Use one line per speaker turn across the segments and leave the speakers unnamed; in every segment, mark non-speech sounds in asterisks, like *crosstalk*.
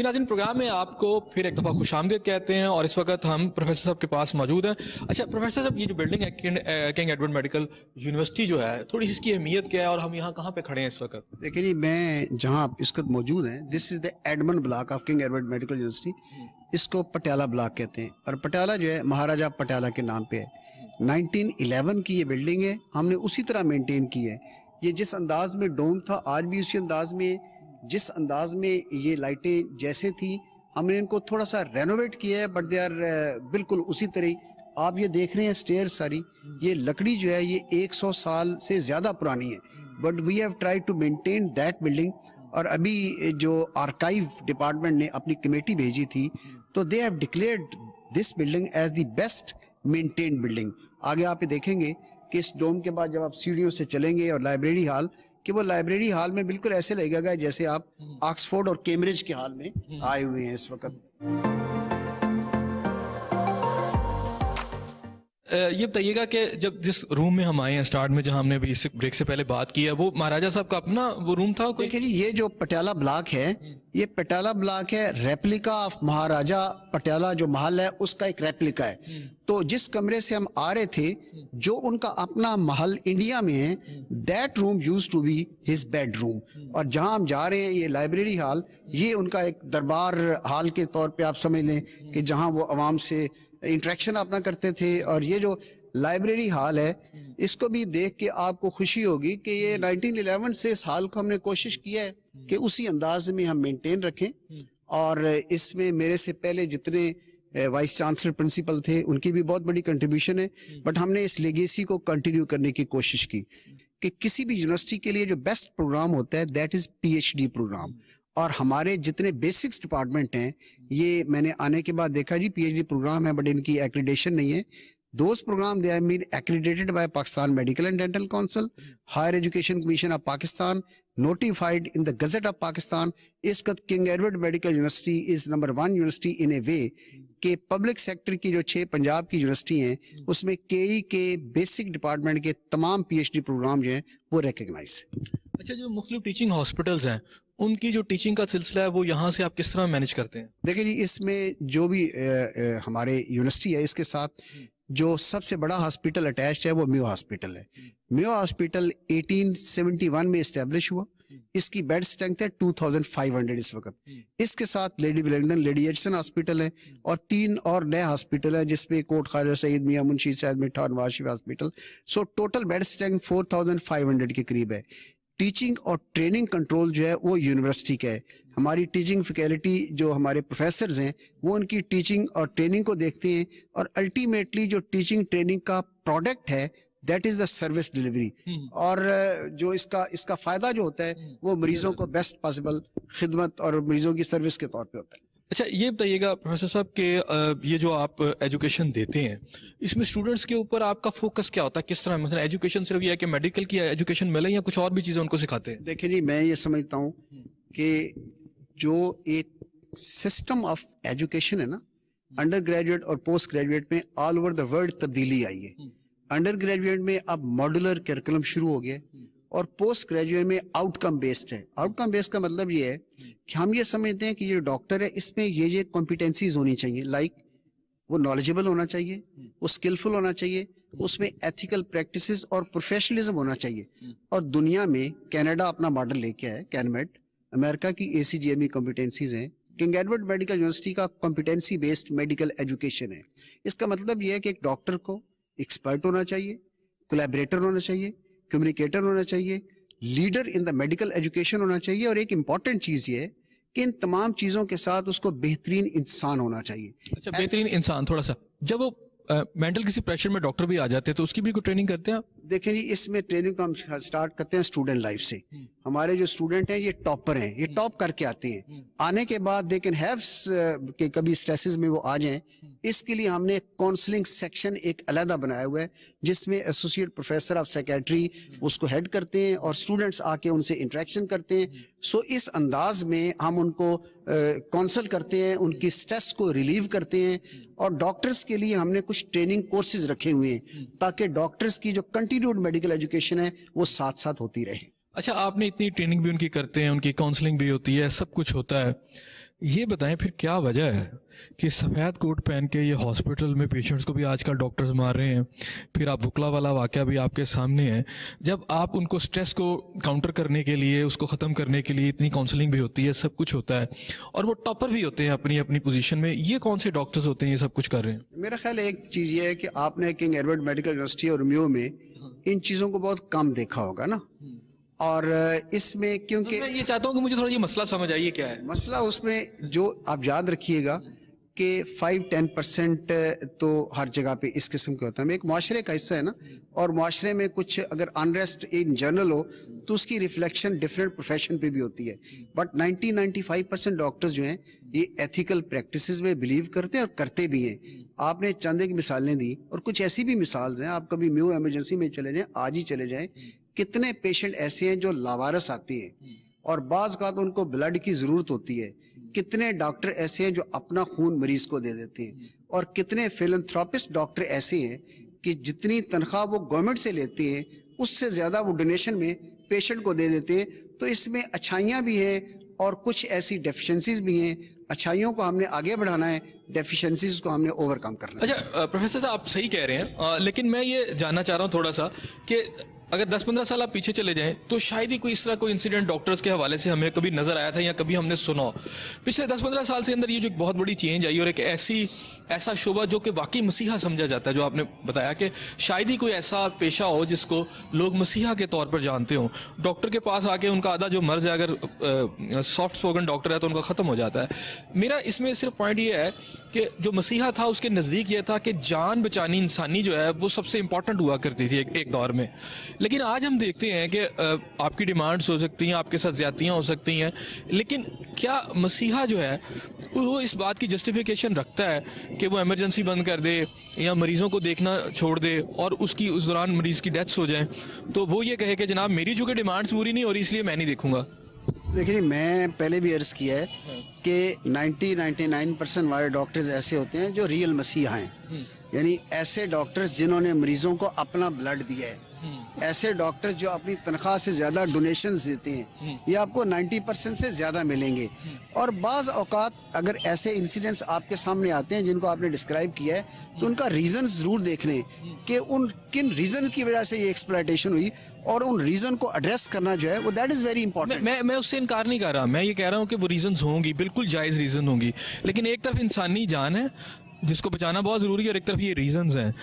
जी नाजिन programme में आपको फिर एक दफ़ा खुश आमदेद कहते हैं और इस वक्त हम प्रोफेसर साहब के पास मौजूद हैं अच्छा प्रोफेसर साहब ये जो बिल्डिंग है किंग एडवर्ड मेडिकल यूनिवर्सिटी जो है थोड़ी इसकी अहमियत क्या है और हम यहाँ कहाँ पे खड़े हैं इस वक्त
देखिए जी मैं जहाँ आप इस वक्त मौजूद हैं this is the admin block of King Edward Medical University इसको पटियाला ब्लॉक कहते हैं और पटियाला जो है महाराजा पटियाला के नाम पे है 1911 की ये बिल्डिंग है हमने उसी तरह मेंटेन की है ये जिस अंदाज में डोम था आज भी उसी अंदाज में जिस अंदाज में ये लाइटें जैसे थी हमने इनको थोड़ा सा रेनोवेट किया है बट दे आर बिल्कुल उसी तरह आप ये देख रहे हैं स्टेयर सारी ये लकड़ी जो है ये 100 साल से ज़्यादा पुरानी है but we have try to maintain that building और अभी जो आर्काइव डिपार्टमेंट ने अपनी कमेटी भेजी थी तो they have declared this building as the best maintain building आगे आप ये देखेंगे कि इस डोम के बाद जब आप सीढ़ियों से चलेंगे और लाइब्रेरी हॉल कि वो लाइब्रेरी हाल में बिल्कुल ऐसे लगेगा जैसे आप हम्म। ऑक्सफोर्ड और कैम्ब्रिज के हाल में हम्म। आए हुए हैं इस वक्त
ये बताइएगा कि जब जिस रूम में हम आए हैं स्टार्ट में जहां हमने अभी इस ब्रेक से पहले बात की है वो महाराजा साहब का अपना वो रूम था कोई? देखिए जी ये जो पटियाला ब्लॉक
है ये पटियाला ब्लॉक है रेप्लिका ऑफ महाराजा पटियाला जो महल है उसका एक रेप्लिका है तो जिस कमरे से हम आ रहे थे जो उनका अपना महल इंडिया में है that room use to be his bedroom और जहां हम जा रहे हैं ये लाइब्रेरी हॉल ये उनका एक दरबार हॉल के तौर पे आप समझ लें कि जहां वो आवाम से इंट्रैक्शन अपना करते थे और ये जो लाइब्रेरी हॉल है हम्म। इसको भी देख के आपको खुशी होगी कि ये 1911 हम्म। से इस हाल को हमने कोशिश किया है हम्म। कि उसी अंदाज में हम मेंटेन रखें और इसमें मेरे से पहले जितने वाइस चांसलर प्रिंसिपल थे उनकी भी बहुत बड़ी कंट्रीब्यूशन है बट हमने इस लेगेसी को कंटिन्यू करने की कोशिश की कि किसी भी यूनिवर्सिटी के लिए जो बेस्ट प्रोग्राम होता है दैट इज पीएचडी प्रोग्राम और हमारे जितने बेसिक्स डिपार्टमेंट हैं ये मैंने आने के बाद देखा जी पीएचडी प्रोग्राम है बट इनकी एक्रीडेशन नहीं है दोस्त program they I mean accredited by Pakistan Medical and Dental Council Higher Education Commission of Pakistan notified in the gazette of Pakistan इस वक्त King Edward Medical University is number one university in a way के public sector की जो छह पंजाब की university हैं उसमें के के बेसिक डिपार्टमेंट के तमाम पी एच डी प्रोग्राम जो हैं वो रिकगनाइज
अच्छा जो मुख्तलिफ टीचिंग हॉस्पिटल्स हैं उनकी जो टीचिंग का सिलसिला है वो यहाँ से आप किस तरह मैनेज करते हैं
देखिए जी इसमें जो भी ए, ए, हमारे यूनिवर्सिटी है इसके साथ हम्म। जो सबसे बड़ा हॉस्पिटल अटैच है वो म्यो हॉस्पिटल है म्यो हॉस्पिटल 1871 में इस्टेब्लिश हुआ हम्म। इसकी बेड स्ट्रेंथ है 2500 इस वक्त हम्म। इसके साथ Lady Willingdon Lady Aitchison hospital है और तीन और नए हॉस्पिटल है जिसमें कोट खाजा सईद मियाँ मुंशी सैद मिठा और वाशिफ hospital so total bed strength 4500 के करीब है टीचिंग और ट्रेनिंग कंट्रोल जो है वो यूनिवर्सिटी का है हमारी टीचिंग फैकल्टी जो हमारे प्रोफेसर हैं वो उनकी टीचिंग और ट्रेनिंग को देखते हैं और अल्टीमेटली जो टीचिंग ट्रेनिंग का प्रोडक्ट है that is the service delivery और जो इसका इसका फायदा जो होता है हम्म। वो मरीजों को बेस्ट पॉसिबल खिदमत और मरीजों की सर्विस के तौर पर होता है
अच्छा ये बताइएगा प्रोफेसर साहब के ये जो आप एजुकेशन देते हैं इसमें स्टूडेंट्स के ऊपर आपका फोकस क्या होता है किस तरह मतलब एजुकेशन सिर्फ ये है कि मेडिकल की एजुकेशन मिले या कुछ और भी चीज़ें उनको सिखाते हैं
देखिए जी मैं ये समझता हूँ कि जो एक सिस्टम ऑफ एजुकेशन है ना अंडर ग्रेजुएट और पोस्ट ग्रेजुएट में ऑल ओवर द वर्ल्ड तब्दीली आई है अंडर हम्म। ग्रेजुएट में अब मॉडुलर करिकुलम शुरू हो गया और पोस्ट ग्रेजुएट में आउटकम बेस्ड है आउटकम बेस्ड का मतलब ये है कि हम ये समझते हैं कि ये डॉक्टर है इसमें ये ये कॉम्पिटेंसीज होनी चाहिए लाइक वो नॉलेजेबल होना चाहिए वो स्किलफुल होना चाहिए उसमें एथिकल प्रैक्टिसेस और प्रोफेशनलिज्म होना चाहिए और दुनिया में कनाडा अपना मॉडल लेके आया कैनमेट अमेरिका की A C G M E competencies हैं किंग एडवर्ड मेडिकल यूनिवर्सिटी का कॉम्पिटेंसी बेस्ड मेडिकल एजुकेशन है इसका मतलब यह है कि एक डॉक्टर को एक्सपर्ट होना चाहिए कोलेबरेटर होना चाहिए कम्युनिकेटर होना चाहिए leader in the medical education होना चाहिए और एक इंपॉर्टेंट चीज ये कि इन तमाम चीजों के साथ उसको बेहतरीन इंसान होना चाहिए
अच्छा बेहतरीन इंसान थोड़ा सा जब वो मेंटल uh, किसी प्रेशर में डॉक्टर भी आ जाते हैं तो उसकी भी कोई ट्रेनिंग करते हैं देखें जी इसमें
ट्रेनिंग को हम स्टार्ट करते हैं स्टूडेंट लाइफ से हम्म। हमारे जो स्टूडेंट हैं ये टॉपर हैं ये टॉप हम्म। करके आते हैं हम्म। आने के बाद दे कैन हैव के कभी स्ट्रेसेस में वो आ जाएं इसके लिए हमने काउंसलिंग सेक्शन एक अलहदा बनाया हुआ है जिसमें एसोसिएट प्रोफेसर ऑफ सेक्रेटरी उसको हेड करते हैं और स्टूडेंट्स आके उनसे इंटरेक्शन करते हैं सो इस अंदाज में हम उनको काउंसल करते हैं उनकी स्ट्रेस को रिलीव करते हैं और डॉक्टर्स के लिए हमने कुछ ट्रेनिंग कोर्सेज रखे हुए हैं ताकि डॉक्टर्स की जो कंटिन्यूड मेडिकल एजुकेशन है वो साथ साथ होती रहे
अच्छा आपने इतनी ट्रेनिंग भी उनकी करते हैं उनकी काउंसलिंग भी होती है सब कुछ होता है ये बताएं फिर क्या वजह है कि सफ़ेद कोट पहन के ये हॉस्पिटल में पेशेंट्स को भी आजकल डॉक्टर्स मार रहे हैं फिर आप वकला वाला वाक़ भी आपके सामने है जब आप उनको स्ट्रेस को काउंटर करने के लिए उसको ख़त्म करने के लिए इतनी काउंसलिंग भी होती है सब कुछ होता है और वो टॉपर भी होते हैं अपनी अपनी पोजिशन में ये कौन से डॉक्टर्स होते हैं ये सब कुछ कर रहे हैं
मेरा ख्याल एक चीज़ ये है कि आपने किंग एडवर्ड मेडिकल यूनिवर्सिटी और म्यू में इन चीज़ों को बहुत कम देखा होगा ना और इसमें क्योंकि
तो मैं ये चाहता हूँ कि मुझे थोड़ा ये मसला समझ आइए क्या है
मसला उसमें जो आप याद रखिएगा कि फाइव टेन परसेंट तो हर जगह पे इस किस्म के होता है एक माशरे का हिस्सा है ना और माशरे में कुछ अगर अनरेस्ट इन जनरल हो तो उसकी रिफ्लेक्शन डिफरेंट प्रोफेशन पे भी होती है बट 90 95 परसेंट डॉक्टर्स जो हैं ये एथिकल प्रैक्टिसेस में बिलीव करते हैं और करते भी हैं आपने चंद एक मिसालें दी और कुछ ऐसी भी मिसाल हैं आप कभी म्यू एमरजेंसी में चले जाएं आज ही चले जाएं कितने पेशेंट ऐसे हैं जो लावारस आते हैं हम्म। और बाज का तो उनको ब्लड की ज़रूरत होती है हम्म। कितने डॉक्टर ऐसे हैं जो अपना खून मरीज को दे देते हैं हम्म। और कितने फिलंथ्रोपिस्ट डॉक्टर ऐसे हैं कि जितनी तनख्वाह वो गवर्नमेंट से लेते हैं उससे ज़्यादा वो डोनेशन में पेशेंट को दे देते हैं तो इसमें अच्छाइयाँ भी हैं और कुछ ऐसी डेफिशिएंसीज भी हैं अच्छाइयों को हमने आगे बढ़ाना है डेफिशिएंसीज को हमने ओवरकम
करना है अच्छा प्रोफेसर साहब आप सही कह रहे हैं आ, लेकिन मैं ये जानना चाह रहा हूँ थोड़ा सा कि अगर 10-15 साल आप पीछे चले जाएं तो शायद ही कोई इस तरह कोई इंसिडेंट डॉक्टर्स के हवाले से हमें कभी नजर आया था या कभी हमने सुना पिछले 10-15 साल से अंदर ये जो एक बहुत बड़ी चेंज आई और एक ऐसी ऐसा शोबा जो कि वाकई मसीहा समझा जाता है जो आपने बताया कि शायद ही कोई ऐसा पेशा हो जिसको लोग मसीहा के तौर पर जानते हो डॉक्टर के पास आके उनका आधा जो मर्ज है अगर सॉफ्ट स्पोकन डॉक्टर है तो उनका ख़त्म हो जाता है मेरा इसमें सिर्फ पॉइंट ये है कि जो मसीहा था उसके नज़दीक यह था कि जान बचानी इंसानी जो है वो सबसे इंपॉर्टेंट हुआ करती थी एक दौर में लेकिन आज हम देखते हैं कि आपकी डिमांड्स हो सकती हैं आपके साथ ज्यादतियाँ हो सकती हैं लेकिन क्या मसीहा जो है वो इस बात की जस्टिफिकेशन रखता है कि वो एमरजेंसी बंद कर दे या मरीजों को देखना छोड़ दे और उसकी उस दौरान मरीज़ की डेथ्स हो जाए तो वो ये कहे कि जनाब मेरी चूँकि डिमांड्स पूरी नहीं हो रही इसलिए मैं नहीं देखूँगा
देखिए मैं पहले भी अर्ज़ किया है कि 90 99 परसेंट वाले डॉक्टर्स ऐसे होते हैं जो रियल मसीहा हैं हम्म। यानी ऐसे डॉक्टर्स जिन्होंने मरीजों को अपना ब्लड दिया है हम्म। ऐसे डॉक्टर जो अपनी तनख्वाह से ज्यादा डोनेशन देते हैं हम्म। ये आपको 90 परसेंट से ज्यादा मिलेंगे हम्म। और बाज औकात अगर ऐसे इंसिडेंट्स आपके सामने आते हैं जिनको आपने डिस्क्राइब किया है तो उनका रीजन जरूर देख लें कि उन किन रीजन की वजह से ये एक्सप्लाइटेशन हुई
और उन रीजन
को एड्रेस करना जो है वो दैट इज वेरी
इंपॉर्टेंट मैं मैं उससे इनकार नहीं कर रहा मैं ये कह रहा हूँ कि वो रीजन होंगी बिल्कुल जायज रीजन होंगी लेकिन एक तरफ इंसानी जान है जिसको बचाना बहुत ज़रूरी है और एक तरफ ये रीज़न हैं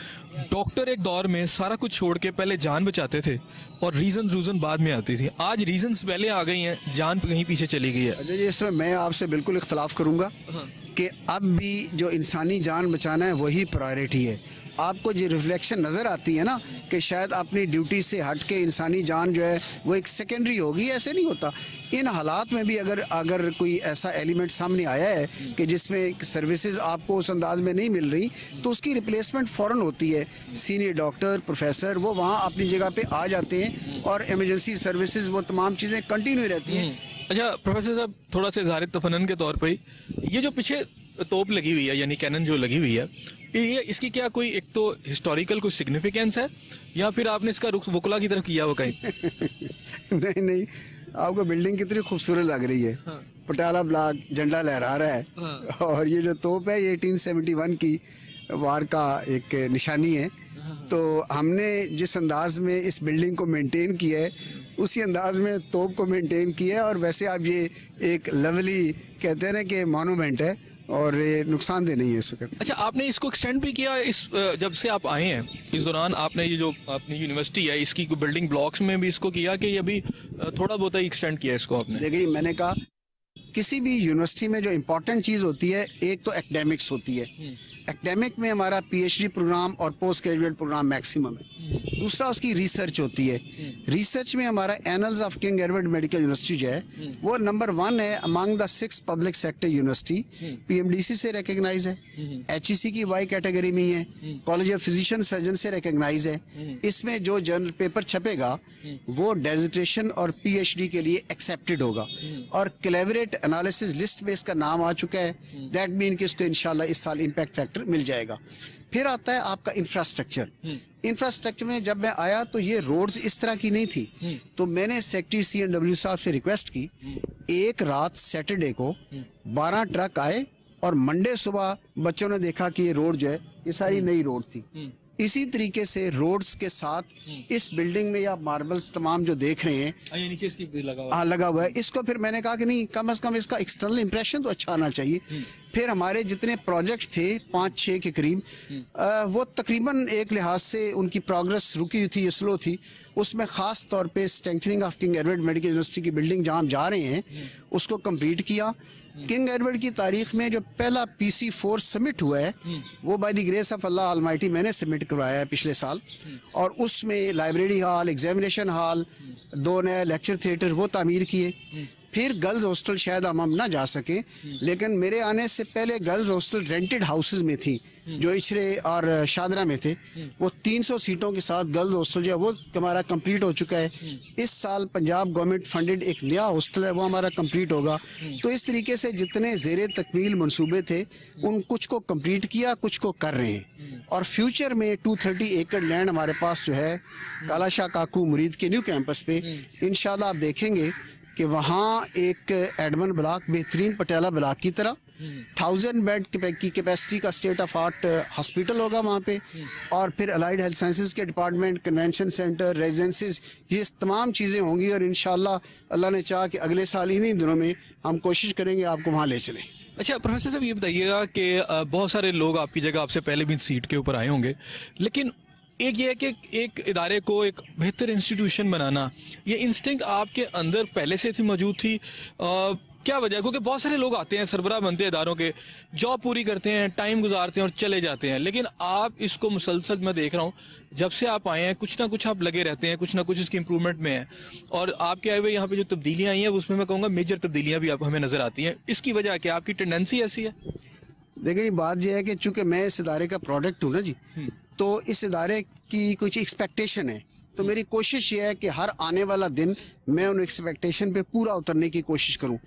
डॉक्टर एक दौर में सारा कुछ छोड़ के पहले जान बचाते थे और रीज़न रूज़न बाद में आती थी आज रीज़न्स पहले आ गई हैं जान कहीं पीछे चली गई है अच्छा इसमें
मैं आपसे बिल्कुल इख्तलाफ करूँगा हाँ। कि अब भी जो इंसानी जान बचाना है वही प्रायोरिटी है आपको जो रिफ्लेक्शन नज़र आती है ना कि शायद अपनी ड्यूटी से हट के इंसानी जान जो है वो एक सेकेंडरी होगी ऐसे नहीं होता इन हालात में भी अगर अगर कोई ऐसा एलिमेंट सामने आया है कि जिसमें सर्विसेज आपको उस अंदाज में नहीं मिल रही तो उसकी रिप्लेसमेंट फ़ौर होती है सीनियर डॉक्टर प्रोफेसर वो वहाँ अपनी जगह पर आ जाते हैं और एमरजेंसी सर्विस वो तमाम चीज़ें कंटिन्यू रहती हैं
हम्म। अच्छा प्रोफेसर साहब थोड़ा सा इजहार तफन के तौर पर ये जो पीछे तोप लगी हुई है यानी कैनन जो लगी हुई है ये इसकी क्या कोई एक तो हिस्टोरिकल कोई सिग्निफिकेंस है या फिर आपने इसका रुख वकला की तरफ किया वो कहीं
*laughs* नहीं नहीं आपको बिल्डिंग कितनी खूबसूरत लग रही है हाँ। पटाला ब्लॉक झंडा लहरा रहा है हाँ। और ये जो तोप है ये वन की वार का एक निशानी है हाँ। तो हमने जिस अंदाज में इस बिल्डिंग को मेंटेन किया है उसी अंदाज में तोप को मेंटेन किया है और वैसे आप ये एक लवली कहते हैं ना कि मोनूमेंट है और ये नुकसानदेह नहीं है इस वक्त
अच्छा आपने इसको एक्सटेंड भी किया इस जब से आप आए हैं इस दौरान आपने ये जो अपनी यूनिवर्सिटी है इसकी बिल्डिंग ब्लॉक्स में भी इसको किया कि अभी थोड़ा बहुत ही एक्सटेंड किया इसको आपने देखिए मैंने कहा
किसी भी यूनिवर्सिटी में जो इम्पोर्टेंट चीज़ होती है एक तो एकेडमिक्स होती है एकेडमिक हम्म। में हमारा पीएचडी प्रोग्राम और पोस्ट ग्रेजुएट प्रोग्राम मैक्सिमम है हम्म। दूसरा उसकी रिसर्च होती है रिसर्च हम्म। में हमारा annals of King Edward Medical University जो है वो नंबर वन है among the six public sector university PMDC से रिकग्नाइज है एच e की वाई कैटेगरी में है कॉलेज ऑफ फिजिशियन सर्जन से रिकग्नाइज है इसमें जो जर्नल पेपर छपेगा वो डेजिटेशन और पी के लिए एक्सेप्टेड होगा और कलेवरेट एनालिसिस लिस्ट में इसका नाम आ चुका है दैट हम्म। मीन कि इसको इनशाला इस साल इंपैक्ट फैक्टर मिल जाएगा फिर आता है आपका इंफ्रास्ट्रक्चर हम्म। इंफ्रास्ट्रक्चर में जब मैं आया तो ये रोड्स इस तरह की नहीं थी हम्म। तो मैंने सेक्रेटरी सी एन डब्ल्यू साहब से रिक्वेस्ट की एक रात सैटरडे को बारह ट्रक आए और मंडे सुबह बच्चों ने देखा कि ये रोड जो है ये सारी नई रोड थी इसी तरीके से रोड्स के साथ हम्म। इस बिल्डिंग में या मार्बल्स तमाम जो देख रहे हैं
हाँ, नीचे इसकी लगा हुआ है हाँ, लगा हुआ
है इसको फिर मैंने कहा कि नहीं कम अज कम इसका एक्सटर्नल इम्प्रेशन तो अच्छा आना चाहिए हम्म। फिर हमारे जितने प्रोजेक्ट थे पाँच छः के करीब हम्म। वो तकरीबन एक लिहाज से उनकी प्रोग्रेस रुकी हुई थी स्लो थी उसमें ख़ास तौर पर strengthening of King Edward Medical University की बिल्डिंग जहाँ हम जा रहे हैं उसको कम्प्लीट किया किंग एडवर्ड की तारीख में जो पहला पीसी फोर सबमिट हुआ है हम्म। वो by the grace of Allah almighty मैंने सबमिट करवाया है पिछले साल हम्म। और उसमें लाइब्रेरी हॉल एग्जामिनेशन हॉल दो नए लेक्चर थिएटर वो तामीर किए हम्म। फिर गर्ल्स हॉस्टल शायद हम हम ना जा सकें लेकिन मेरे आने से पहले गर्ल्स हॉस्टल रेंटेड हाउसेज में थी जो इछरे और शादरा में थे वो 300 सीटों के साथ गर्ल्स हॉस्टल जो है वो हमारा कंप्लीट हो चुका है इस साल पंजाब गवर्नमेंट फंडेड एक नया हॉस्टल है वो हमारा कंप्लीट होगा तो इस तरीके से जितने जेर तकमील मनसूबे थे उन कुछ को कम्प्लीट किया कुछ को कर रहे हैं और फ्यूचर में थर्टी एकड़ लैंड हमारे पास जो है काला शाह काकू मुरीद के न्यू कैंपस पे हम्म। इन आप देखेंगे कि वहाँ एक एडमन ब्लॉक बेहतरीन पटियाला ब्लाक की तरह थाउजेंड बेड की कैपेसिटी का स्टेट ऑफ आर्ट हॉस्पिटल होगा वहाँ पे और फिर अलाइड हेल्थ साइंसेज के डिपार्टमेंट कन्वेंशन सेंटर रेजिडेंसीज ये तमाम चीज़ें होंगी और इन अल्लाह ने चाह कि अगले साल इन्हीं दिनों में हम कोशिश करेंगे आपको वहाँ ले चलें
अच्छा प्रोफेसर साहब ये बताइएगा कि बहुत सारे लोग आपकी जगह आपसे पहले भी सीट के ऊपर आए होंगे लेकिन एक ये है कि एक इदारे को एक बेहतर इंस्टीट्यूशन बनाना ये इंस्टिंक्ट आपके अंदर पहले से थी मौजूद थी आ, क्या वजह क्योंकि बहुत सारे लोग आते हैं सरबराह बनते हैं इदारों के जॉब पूरी करते हैं टाइम गुजारते हैं और चले जाते हैं लेकिन आप इसको मुसलसल मैं देख रहा हूँ जब से आप आए हैं कुछ ना कुछ आप लगे रहते हैं कुछ ना कुछ इसकी इंप्रूवमेंट में है और आपके आए हुए यहाँ पे जो तब्दीलियाँ आई हैं उसमें मैं कहूँगा मेजर तब्दीलियाँ भी आप हमें नजर आती हैं इसकी वजह क्या आपकी टेंडेंसी ऐसी है
देखिए बात यह है कि चूंकि मैं इस इदारे का प्रोडक्ट हूँ ना जी हम्म। तो इस इदारे की कुछ एक्सपेक्टेशन है तो मेरी कोशिश ये है कि हर आने वाला दिन मैं उन एक्सपेक्टेशन पे पूरा उतरने की कोशिश करूं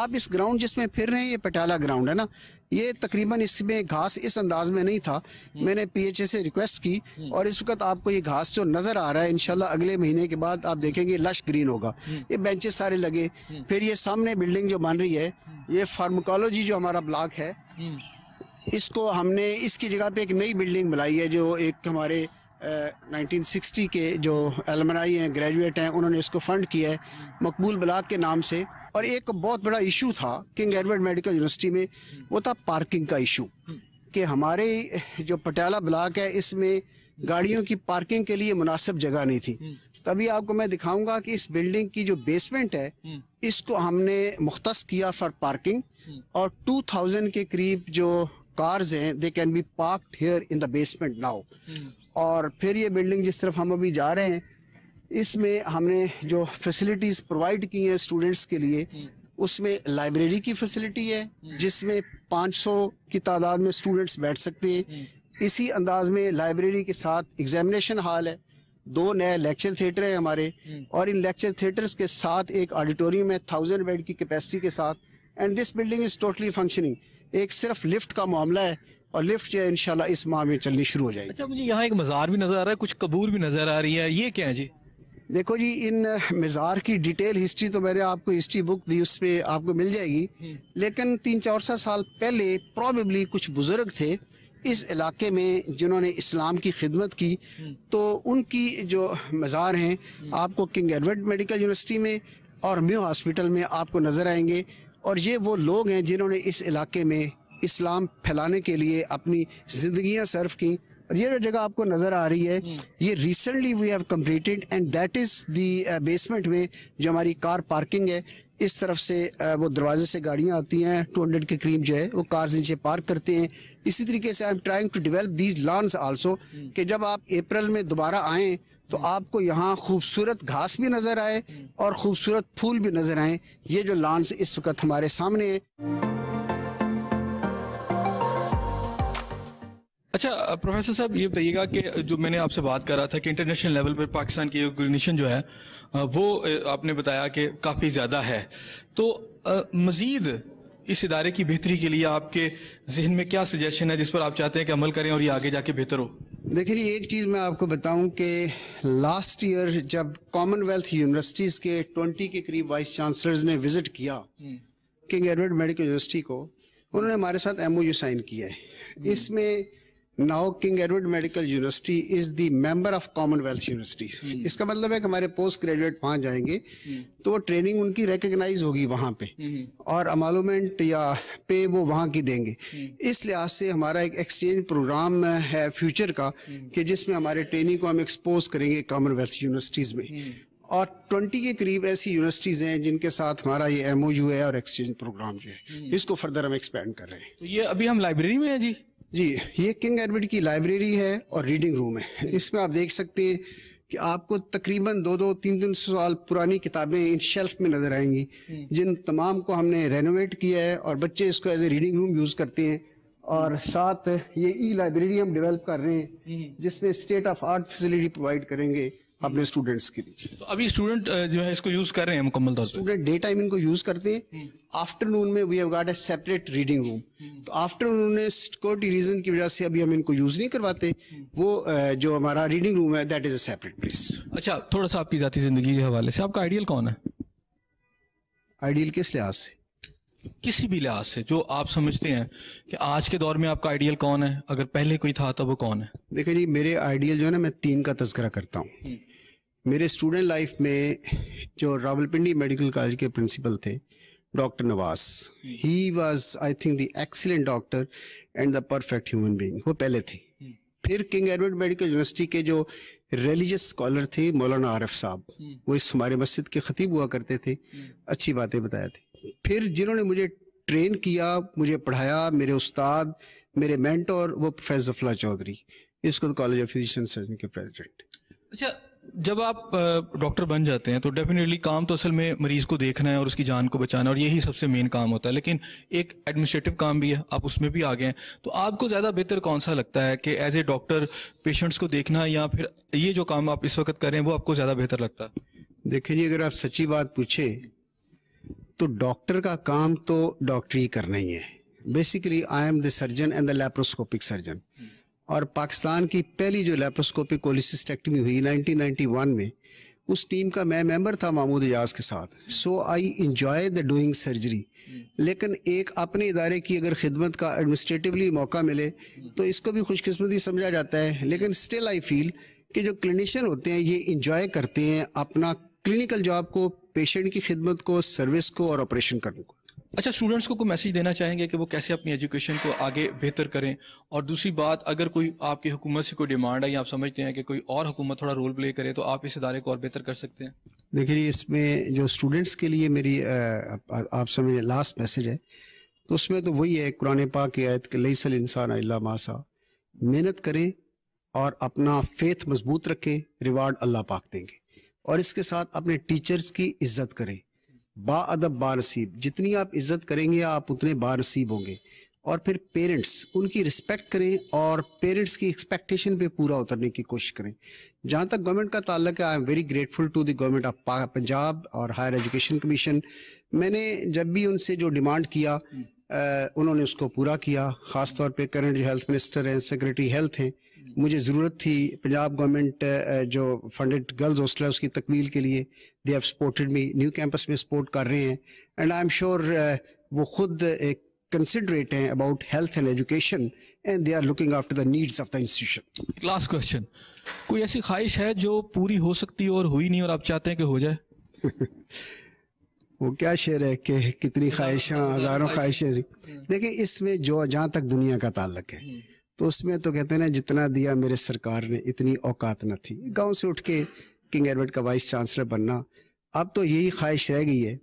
आप इस ग्राउंड जिसमें फिर रहे हैं ये पटाला ग्राउंड है ना ये तकरीबन इसमें घास इस अंदाज में नहीं था मैंने पीएचए से रिक्वेस्ट की और इस वक्त आपको ये घास जो नज़र आ रहा है इनशाला अगले महीने के बाद आप देखेंगे लश ग्रीन होगा ये बेंचेस सारे लगे फिर ये सामने बिल्डिंग जो बन रही है ये फार्मोकोलॉजी जो हमारा ब्लॉक है इसको हमने इसकी जगह पे एक नई बिल्डिंग बनाई है जो एक हमारे नाइनटीन सिक्सटी के जो एलमनाई हैं ग्रेजुएट हैं उन्होंने इसको फ़ंड किया है मकबूल ब्लाक के नाम से और एक बहुत बड़ा इशू था किंग एडवर्ड मेडिकल यूनिवर्सिटी में वो था पार्किंग का इशू कि हमारे जो पटियाला ब्लाक है इसमें गाड़ियों की पार्किंग के लिए मुनासिब जगह नहीं थी तभी आपको मैं दिखाऊंगा कि इस बिल्डिंग की जो बेसमेंट है इसको हमने मुख्त किया फॉर पार्किंग और 2000 के करीब जो कार्स हैं they can be parked here in the basement now और फिर ये बिल्डिंग जिस तरफ हम अभी जा रहे हैं इसमें हमने जो फैसिलिटीज प्रोवाइड की हैं स्टूडेंट्स के लिए hmm. उसमें लाइब्रेरी की फैसिलिटी है hmm. जिसमें 500 की तादाद में स्टूडेंट्स बैठ सकते हैं hmm. इसी अंदाज में लाइब्रेरी के साथ एग्जामिनेशन हॉल है दो नए लेक्चर थिएटर है हमारे और इन लेक्चर थिएटर्स के साथ एक ऑडिटोरियम है थाउजेंड बेड की कैपेसिटी के साथ and this building is totally functioning एक सिर्फ लिफ्ट का मामला है और लिफ्ट जो है इस माह में चलनी शुरू हो जाएगी
अच्छा मुझे यहाँ एक मज़ार भी नज़र आ रहा है कुछ कबूर भी नज़र आ रही है ये क्या है जी देखो
जी इन मज़ार की डिटेल हिस्ट्री तो मैंने आपको हिस्ट्री बुक दी उस पर आपको मिल जाएगी हम्म। लेकिन तीन चार सौ साल पहले प्रॉबेबली कुछ बुज़ुर्ग थे इस इलाके में जिन्होंने इस्लाम की खिदमत की हम्म। तो उनकी जो मज़ार हैं हम्म। आपको किंग एडवर्ड मेडिकल यूनिवर्सिटी में और म्यू हॉस्पिटल में आपको नज़र आएंगे और ये वो लोग हैं जिन्होंने इस इलाके में इस्लाम फैलाने के लिए अपनी जिंदगियां सर्व की और ये जो जगह आपको नज़र आ रही है हम्म। ये recently we have completed and that is the basement में जो हमारी कार पार्किंग है इस तरफ से uh, वो दरवाजे से गाड़ियाँ आती हैं 200 के करीब जो है वो कार्स नीचे पार्क करते हैं इसी तरीके से I am trying to develop these lawns also कि जब आप अप्रैल में दोबारा आएँ तो हम्म। आपको यहाँ खूबसूरत घास भी नजर आए हम्म। और खूबसूरत फूल भी नजर आए ये जो लॉन्स इस वक्त हमारे सामने है
अच्छा प्रोफेसर साहब ये बताइएगा कि जो मैंने आपसे बात करा था कि इंटरनेशनल लेवल पर पाकिस्तान की रिकग्निशन जो है वो आपने बताया कि काफ़ी ज़्यादा है तो मज़ीद इस इदारे की बेहतरी के लिए आपके जहन में क्या सजेशन है जिस पर आप चाहते हैं कि अमल करें और ये आगे जाके बेहतर हो
देखिए एक चीज मैं आपको बताऊं कि लास्ट ईयर जब कॉमनवेल्थ यूनिवर्सिटीज के 20 के करीब वाइस चांसलर्स ने विजिट किया किंग एडवर्ड मेडिकल यूनिवर्सिटी को उन्होंने हमारे साथ एमओयू साइन किया है हम्म। इसमें now King Edward Medical University is the member of commonwealth university इसका मतलब है कि हमारे पोस्ट ग्रेजुएट वहां जाएंगे hmm. तो वो ट्रेनिंग उनकी रिकग्नाइज होगी वहां पे hmm. और अमालूमेंट या पे वो वहाँ की देंगे hmm. इस लिहाज से हमारा एक एक्सचेंज प्रोग्राम है फ्यूचर का कि जिसमें हमारे ट्रेनिंग को हम एक्सपोज करेंगे कॉमनवेल्थ यूनिवर्सिटीज़ में और 20 के करीब ऐसी यूनिवर्सिटीज़ हैं जिनके साथ हमारा ये एमओयू है और एक्सचेंज प्रोग्राम जो है इसको फर्दर हम एक्सपेंड कर रहे हैं
तो ये अभी हम लाइब्रेरी में हैं जी जी ये किंग एडवर्ड की
लाइब्रेरी है और रीडिंग रूम है इसमें आप देख सकते हैं कि आपको तकरीबन दो दो तीन तीन साल पुरानी किताबें इन शेल्फ में नजर आएंगी हम्म। जिन तमाम को हमने रेनोवेट किया है और बच्चे इसको as a reading room use करते हैं और साथ ये ई लाइब्रेरी हम डेवलप कर रहे हैं हम्म। जिसमें state of art facility provide करेंगे अपने स्टूडेंट्स के लिए तो अभी स्टूडेंट जो है इसको यूज कर रहे हैं मुकम्मल तौर स्टूडेंट डे टाइम इनको यूज करते हैं आफ्टरनून हम्म। में we have got a separate reading room तो आफ्टरनून में सिक्योरिटी रीजन की वजह से अभी हम इनको यूज नहीं करवाते हम्म। वो जो हमारा रीडिंग रूम है that is a separate place
अच्छा थोड़ा सा आपकी जाती जिंदगी के हवाले से आपका आइडियल कौन है आइडियल किस लिहाज से किसी भी लिहाज से जो आप समझते हैं कि आज के दौर में आपका आइडियल कौन है अगर पहले कोई था तो वो कौन है
देखिए जी मेरे आइडियल जो है ना मैं तीन का तस्करा करता हूँ हम्म। मेरे स्टूडेंट लाइफ में जो रावलपिंडी मेडिकल कॉलेज के प्रिंसिपल थे doctor Nawaz he was I think the excellent doctor and the perfect human being वो पहले थे फिर किंग एडवर्ड मेडिकल यूनिवर्सिटी के जो रिलीजियस स्कॉलर थे मौलाना आरफ साहब हम्म। वो इस हमारे मस्जिद के खतीब हुआ करते थे हम्म। अच्छी बातें बताया थे फिर जिन्होंने मुझे ट्रेन किया मुझे पढ़ाया मेरे उस्ताद मेरे मेंटोर वो प्रोफेसर जफला चौधरी इसको तो कॉलेज ऑफ फिजिशियन सर्जन के प्रेसिडेंट
अच्छा जब आप डॉक्टर बन जाते हैं तो डेफिनेटली काम तो असल में मरीज को देखना है और उसकी जान को बचाना और यही सबसे मेन काम होता है लेकिन एक एडमिनिस्ट्रेटिव काम भी है आप उसमें भी आ गए हैं तो आपको ज़्यादा बेहतर कौन सा लगता है कि एज ए डॉक्टर पेशेंट्स को देखना या फिर ये जो काम आप इस वक्त करें वो आपको ज़्यादा बेहतर लगता है
देखिए जी अगर आप सच्ची बात पूछे तो डॉक्टर का काम तो डॉक्टरी करना ही है basically I am the surgeon and the laparoscopic surgeon और पाकिस्तान की पहली जो लेप्रोस्कोपिक कोलिसिस्टेक्टमी हुई 1991 में उस टीम का मैं मेंबर था महमूद एजाज के साथ so I enjoy the doing surgery लेकिन एक अपने इदारे की अगर खिदमत का एडमिनिस्ट्रेटिवली मौका मिले तो इसको भी खुशकस्मती समझा जाता है लेकिन स्टिल आई फील कि जो क्लिनिशियन होते हैं ये इंजॉय करते हैं अपना क्लिनिकल जॉब को पेशेंट की खिदमत को सर्विस को और ऑपरेशन करने को
अच्छा स्टूडेंट्स को कोई मैसेज देना चाहेंगे कि वो कैसे अपनी एजुकेशन को आगे बेहतर करें और दूसरी बात अगर कोई आपकी हुकूमत से कोई डिमांड है या आप समझते हैं कि कोई और हुकूमत थोड़ा रोल प्ले करे तो आप इस इदारे को और बेहतर कर सकते हैं
देखिए इसमें जो स्टूडेंट्स के लिए मेरी आप समझ लास्ट मैसेज है तो उसमें तो वही है कुरान पाक की आयत के लई सल इंसान अल्लाह मासा मेहनत करें और अपना फेथ मजबूत रखें रिवार्ड अल्लाह पाक देंगे और इसके साथ अपने टीचर्स की इज्जत करें बाअदब बारसीब जितनी आप इज्जत करेंगे आप उतने बारसीब होंगे और फिर पेरेंट्स उनकी रिस्पेक्ट करें और पेरेंट्स की एक्सपेक्टेशन पे पूरा उतरने की कोशिश करें जहाँ तक गवर्नमेंट का ताल्लुक है I am very grateful to the government of Punjab और हायर एजुकेशन कमीशन मैंने जब भी उनसे जो डिमांड किया उन्होंने उसको पूरा किया खासतौर पर करंट जो हेल्थ मिनिस्टर हैं सेक्रेटरी हेल्थ हैं मुझे ज़रूरत थी पंजाब गवर्नमेंट जो फंडेड गर्ल्स हॉस्टल है उसकी तकमील के लिए they have supported me new campus में सपोर्ट कर रहे हैं एंड आई एम श्योर वो खुद एक कंसिडरेट हैं about health and education and they are looking after the needs of the
institution last question कोई ऐसी ख्वाहिश है जो पूरी हो सकती है और हुई नहीं और आप चाहते हैं कि हो जाए *laughs*
वो क्या शेर है कि कितनी ख्वाहिशें हजारों ख्वाहिशें देखिए इसमें जो जहाँ तक दुनिया का ताल्लक है हम्म। तो उसमें तो कहते हैं ना जितना दिया मेरे सरकार ने इतनी औकात न थी गांव से उठ के किंग एडवर्ड का वाइस चांसलर बनना अब तो यही ख्वाहिश रह गई है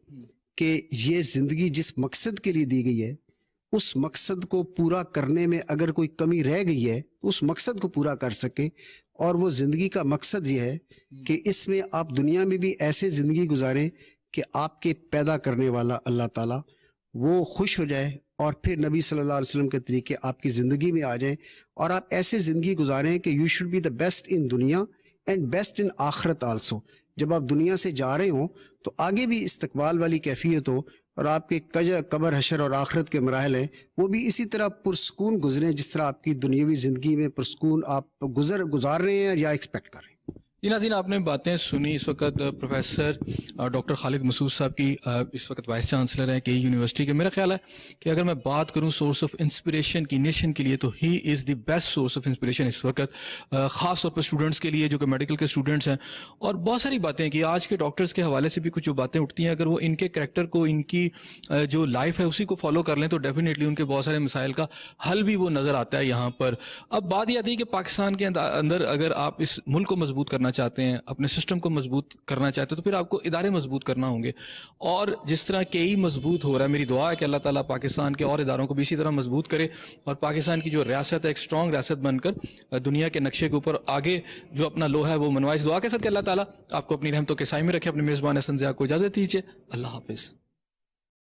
कि ये ज़िंदगी जिस मकसद के लिए दी गई है उस मकसद को पूरा करने में अगर कोई कमी रह गई है तो उस मकसद को पूरा कर सके और वो ज़िंदगी का मकसद ये है कि इसमें आप दुनिया में भी ऐसे ज़िंदगी गुजारें कि आपके पैदा करने वाला अल्लाह ताला वो खुश हो जाए और फिर नबी सल्लल्लाहु अलैहि वसल्लम के तरीके आपकी ज़िंदगी में आ जाएं और आप ऐसे ज़िंदगी गुजारें कि you should be the best in दुनिया एंड बेस्ट इन आखरत आल्सो जब आप दुनिया से जा रहे हो तो आगे भी इस्तकबाल वाली कैफियत हो और आपके कजर कबर हशर और आखरत के मराहल हैं वो भी इसी तरह पुरस्कून गुजरें जिस तरह आपकी दुनियावी ज़िंदगी में पुरस्कून आप गुजर गुजार रहे हैं या एक्सपेक्ट कर रहे हैं
जी नाजीन आपने बातें सुनी इस वक्त प्रोफेसर डॉक्टर खालिद मसूद साहब की इस वक्त वाइस चांसलर हैं कई यूनिवर्सिटी के मेरा ख्याल है कि अगर मैं बात करूं सोर्स ऑफ इंस्पिरेशन की नेशन के लिए तो he is the best source of inspiration इस वक्त ख़ास तौर पर स्टूडेंट्स के लिए जो कि मेडिकल के स्टूडेंट्स हैं और बहुत सारी बातें कि आज के डॉक्टर्स के हवाले से भी कुछ जो बातें उठती हैं अगर वो इनके करेक्टर को इनकी जो लाइफ है उसी को फॉलो कर लें तो डेफिनेटली उनके बहुत सारे मिसाइल का हल भी वो नज़र आता है यहाँ पर अब बात यह आती है कि पाकिस्तान के अंदर अगर आप इस मुल्क को मजबूत करना चाहते हैं अपने सिस्टम को मजबूत करना चाहते हैं तो फिर आपको इदारे मजबूत करना होंगे और जिस तरह के ही मजबूत हो रहा है मेरी दुआ है कि अल्लाह ताला पाकिस्तान के और इदारों को भी इसी तरह मजबूत करे और पाकिस्तान की जो रियासत है एक स्ट्रॉन्ग रियासत बनकर दुनिया के नक्शे के ऊपर आगे जो अपना लो है वो मनवाइस दुआ के साथ अल्लाह ताली आपको अपनी रहमतों के साय में रखे अपने मेज़बान हसन को इजाज़त दीजिए अल्लाह हाफिज़